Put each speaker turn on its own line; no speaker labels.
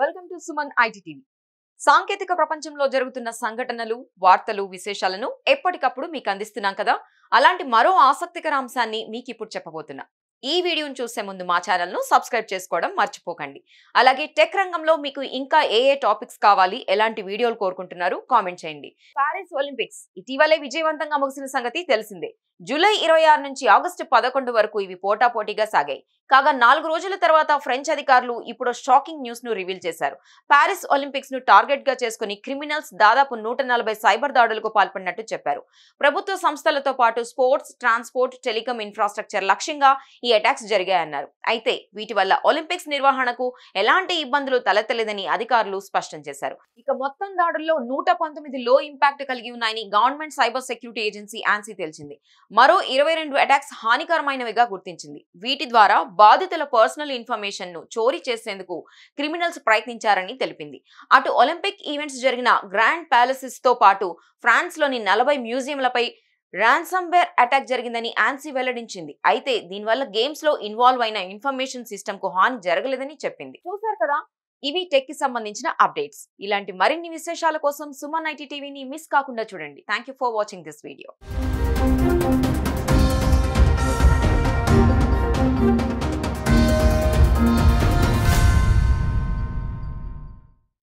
welcome to Suman IT సాంకేతిక ప్రపంచంలో జరుగుతున్న సంఘటనలు వార్తలు విశేషాలను ఎప్పటికప్పుడు మీకు అందిస్తున్నాం కదా అలాంటి మరో ఆసక్తికర అంశాన్ని మీకు ఇప్పుడు చెప్పబోతున్నా ఈ వీడియోను చూసే ముందు మా ఛానల్ను సబ్స్క్రైబ్ చేసుకోవడం మర్చిపోకండి అలాగే టెక్ రంగంలో మీకు ఇంకా ఏ ఏ టాపిక్స్ కావాలి ఎలాంటి వీడియోలు కోరుకుంటున్నారు కామెంట్ చేయండి పారిస్ ఒలింపిక్స్ ఇటీవలే విజయవంతంగా ముగిసిన సంగతి తెలిసిందే జూలై ఇరవై ఆరు నుంచి ఆగస్టు పదకొండు వరకు ఇవి పోటాపోటీగా సాగాయి కాగా నాలుగు రోజుల తర్వాత ఫ్రెంచ్ అధికారులు ఇప్పుడు షాకింగ్ న్యూస్ ను రివీల్ చేశారు పారిస్ ఒలింపిక్స్ ను టార్గెట్ గా చేసుకుని క్రిమినల్స్ దాదాపు నూట నలభై సైబర్ దాడులకు పాల్పడినట్టు చెప్పారు ప్రభుత్వ సంస్థలతో పాటు స్పోర్ట్స్ ట్రాన్స్పోర్ట్ టెలికం ఇన్ఫ్రాస్ట్రక్చర్ లక్ష్యంగా ఈ అటాక్స్ జరిగాయన్నారు అయితే వీటి వల్ల ఒలింపిక్స్ నిర్వహణకు ఎలాంటి ఇబ్బందులు తలెత్తలేదని అధికారులు స్పష్టం చేశారు
ఇక మొత్తం దాడుల్లో నూట
పంతొమ్మిది లో ఇంపాక్ట్ కలిగి ఉన్నాయని గవర్నమెంట్ సైబర్ సెక్యూరిటీ ఏజెన్సీ ఆన్సీ తెలిసింది మరో ఇరవై రెండు అటాక్స్ హానికరమైనవిగా గుర్తించింది వీటి ద్వారా బాధితుల పర్సనల్ ఇన్ఫర్మేషన్ ను చోరీ చేసేందుకు క్రిమినల్స్ ప్రయత్నించారని తెలిపింది అటు ఒలింపిక్ ఈవెంట్స్ జరిగిన గ్రాండ్ ప్యాలసెస్ తో పాటు ఫ్రాన్స్ లోని నలభై మ్యూజియంలపై వేర్ అటాక్ జరిగిందని ఆన్సీ వెల్లడించింది అయితే దీనివల్ల గేమ్స్ లో ఇన్వాల్వ్ అయిన ఇన్ఫర్మేషన్ సిస్టమ్ కు హాని జరగలేదని చెప్పింది చూశారు కదా ఇవి టెక్ కి సంబంధించిన అప్డేట్స్ ఇలాంటి మరిన్ని విశేషాల కోసం సుమన్ ఐటీ టీవీని మిస్ కాకుండా చూడండి thank for watching this video